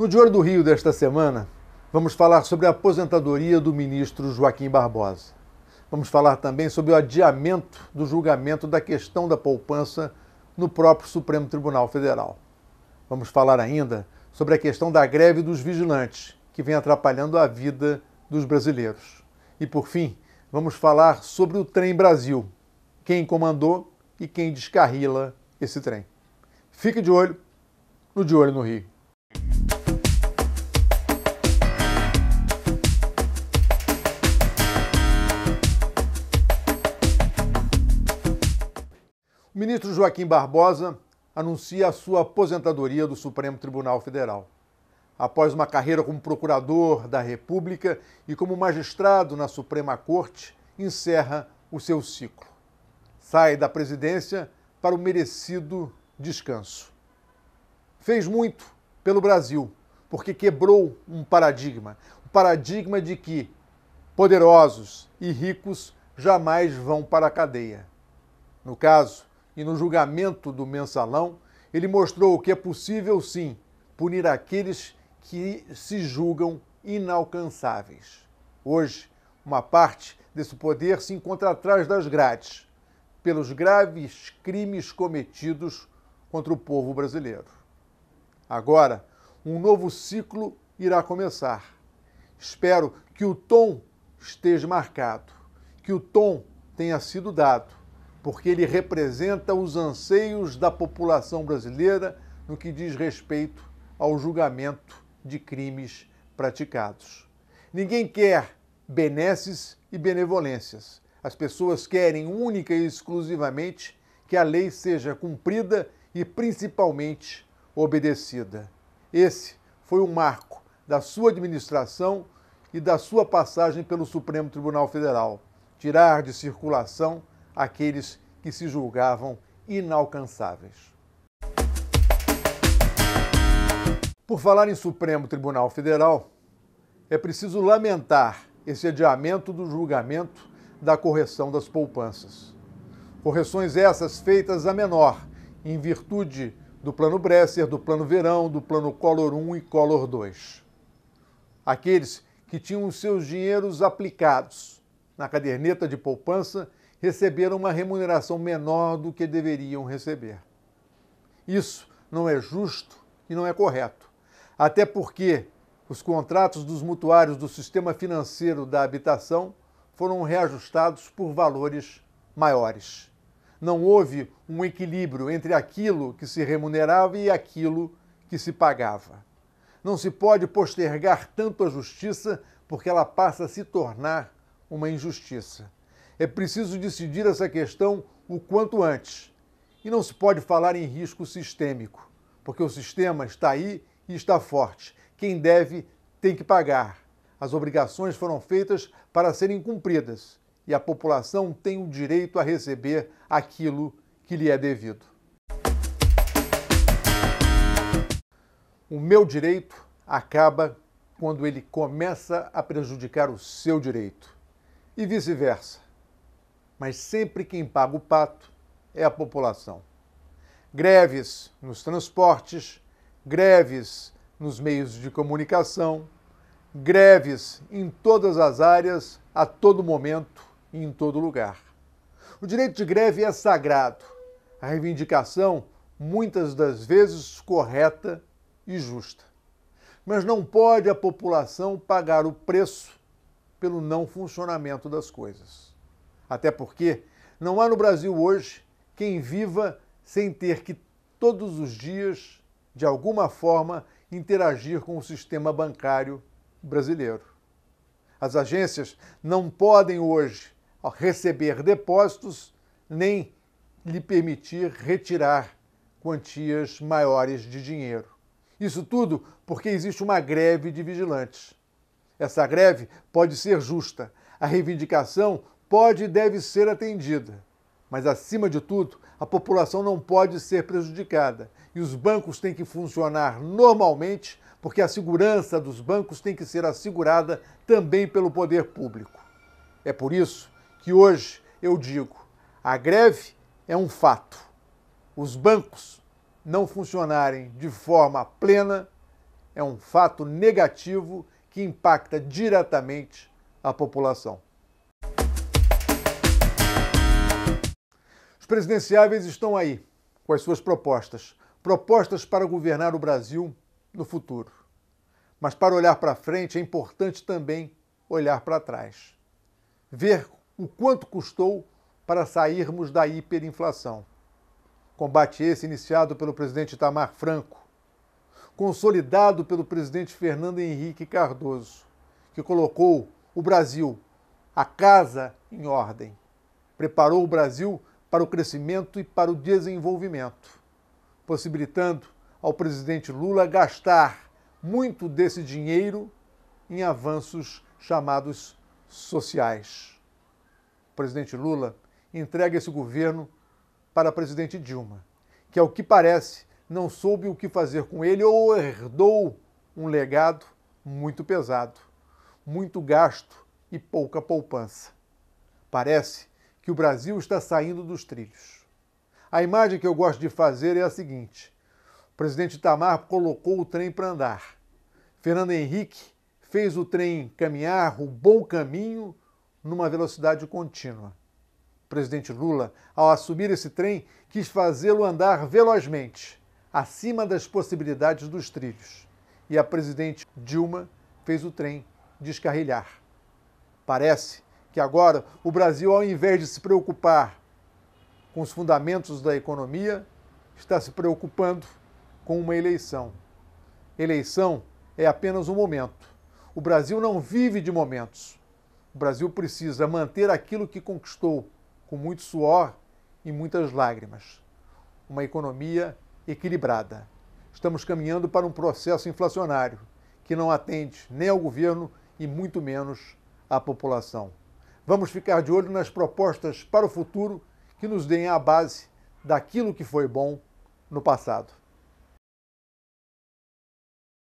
No De do Rio desta semana, vamos falar sobre a aposentadoria do ministro Joaquim Barbosa. Vamos falar também sobre o adiamento do julgamento da questão da poupança no próprio Supremo Tribunal Federal. Vamos falar ainda sobre a questão da greve dos vigilantes, que vem atrapalhando a vida dos brasileiros. E por fim, vamos falar sobre o Trem Brasil, quem comandou e quem descarrila esse trem. Fique de olho no De Olho no Rio. O ministro Joaquim Barbosa anuncia a sua aposentadoria do Supremo Tribunal Federal. Após uma carreira como procurador da República e como magistrado na Suprema Corte, encerra o seu ciclo. Sai da presidência para o merecido descanso. Fez muito pelo Brasil, porque quebrou um paradigma o paradigma de que poderosos e ricos jamais vão para a cadeia. No caso, e no julgamento do mensalão, ele mostrou que é possível, sim, punir aqueles que se julgam inalcançáveis. Hoje, uma parte desse poder se encontra atrás das grades, pelos graves crimes cometidos contra o povo brasileiro. Agora, um novo ciclo irá começar. Espero que o tom esteja marcado, que o tom tenha sido dado porque ele representa os anseios da população brasileira no que diz respeito ao julgamento de crimes praticados. Ninguém quer benesses e benevolências. As pessoas querem única e exclusivamente que a lei seja cumprida e principalmente obedecida. Esse foi o marco da sua administração e da sua passagem pelo Supremo Tribunal Federal. Tirar de circulação aqueles que se julgavam inalcançáveis. Por falar em Supremo Tribunal Federal, é preciso lamentar esse adiamento do julgamento da correção das poupanças. Correções essas feitas a menor, em virtude do Plano Bresser, do Plano Verão, do Plano Collor 1 e Collor 2. Aqueles que tinham os seus dinheiros aplicados na caderneta de poupança receberam uma remuneração menor do que deveriam receber. Isso não é justo e não é correto. Até porque os contratos dos mutuários do sistema financeiro da habitação foram reajustados por valores maiores. Não houve um equilíbrio entre aquilo que se remunerava e aquilo que se pagava. Não se pode postergar tanto a justiça porque ela passa a se tornar uma injustiça. É preciso decidir essa questão o quanto antes. E não se pode falar em risco sistêmico, porque o sistema está aí e está forte. Quem deve tem que pagar. As obrigações foram feitas para serem cumpridas e a população tem o direito a receber aquilo que lhe é devido. O meu direito acaba quando ele começa a prejudicar o seu direito e vice-versa mas sempre quem paga o pato é a população. Greves nos transportes, greves nos meios de comunicação, greves em todas as áreas, a todo momento e em todo lugar. O direito de greve é sagrado, a reivindicação, muitas das vezes, correta e justa. Mas não pode a população pagar o preço pelo não funcionamento das coisas. Até porque não há no Brasil hoje quem viva sem ter que todos os dias, de alguma forma, interagir com o sistema bancário brasileiro. As agências não podem hoje receber depósitos nem lhe permitir retirar quantias maiores de dinheiro. Isso tudo porque existe uma greve de vigilantes. Essa greve pode ser justa. A reivindicação pode e deve ser atendida. Mas, acima de tudo, a população não pode ser prejudicada e os bancos têm que funcionar normalmente, porque a segurança dos bancos tem que ser assegurada também pelo poder público. É por isso que hoje eu digo: a greve é um fato. Os bancos não funcionarem de forma plena é um fato negativo que impacta diretamente a população. presidenciáveis estão aí, com as suas propostas. Propostas para governar o Brasil no futuro. Mas para olhar para frente é importante também olhar para trás. Ver o quanto custou para sairmos da hiperinflação. Combate esse iniciado pelo presidente Itamar Franco, consolidado pelo presidente Fernando Henrique Cardoso, que colocou o Brasil, a casa, em ordem. Preparou o Brasil para o crescimento e para o desenvolvimento, possibilitando ao presidente Lula gastar muito desse dinheiro em avanços chamados sociais. O presidente Lula entrega esse governo para a presidente Dilma, que, ao que parece, não soube o que fazer com ele ou herdou um legado muito pesado, muito gasto e pouca poupança. Parece que o Brasil está saindo dos trilhos. A imagem que eu gosto de fazer é a seguinte: o presidente Itamar colocou o trem para andar. Fernando Henrique fez o trem caminhar o bom caminho numa velocidade contínua. O presidente Lula, ao assumir esse trem, quis fazê-lo andar velozmente, acima das possibilidades dos trilhos. E a presidente Dilma fez o trem descarrilhar. Parece que agora o Brasil, ao invés de se preocupar com os fundamentos da economia, está se preocupando com uma eleição. Eleição é apenas um momento. O Brasil não vive de momentos. O Brasil precisa manter aquilo que conquistou com muito suor e muitas lágrimas. Uma economia equilibrada. Estamos caminhando para um processo inflacionário que não atende nem ao governo e muito menos à população. Vamos ficar de olho nas propostas para o futuro que nos deem a base daquilo que foi bom no passado.